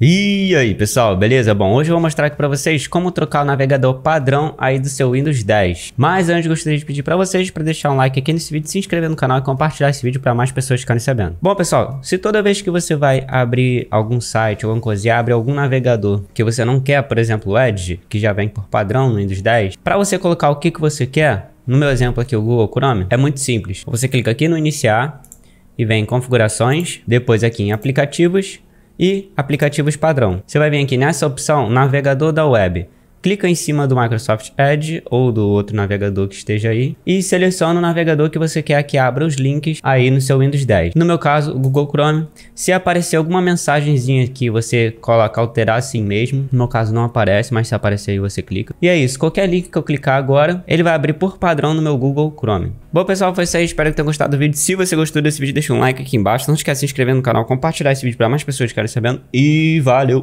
E aí pessoal, beleza? Bom, hoje eu vou mostrar aqui para vocês como trocar o navegador padrão aí do seu Windows 10. Mas antes gostaria de pedir para vocês para deixar um like aqui nesse vídeo, se inscrever no canal e compartilhar esse vídeo para mais pessoas ficarem sabendo. Bom pessoal, se toda vez que você vai abrir algum site, alguma coisa e abre algum navegador que você não quer, por exemplo o Edge, que já vem por padrão no Windows 10, para você colocar o que, que você quer, no meu exemplo aqui o Google Chrome, é muito simples. Você clica aqui no iniciar e vem em configurações, depois aqui em aplicativos, e aplicativos padrão. Você vai vir aqui nessa opção navegador da web clica em cima do Microsoft Edge ou do outro navegador que esteja aí e seleciona o navegador que você quer que abra os links aí no seu Windows 10. No meu caso, o Google Chrome. Se aparecer alguma mensagenzinha que você coloca alterar assim mesmo, no meu caso não aparece, mas se aparecer aí você clica. E é isso, qualquer link que eu clicar agora, ele vai abrir por padrão no meu Google Chrome. Bom pessoal, foi isso aí, espero que tenham gostado do vídeo. Se você gostou desse vídeo, deixa um like aqui embaixo. Não esquece de se inscrever no canal, compartilhar esse vídeo para mais pessoas que querem sabendo e valeu!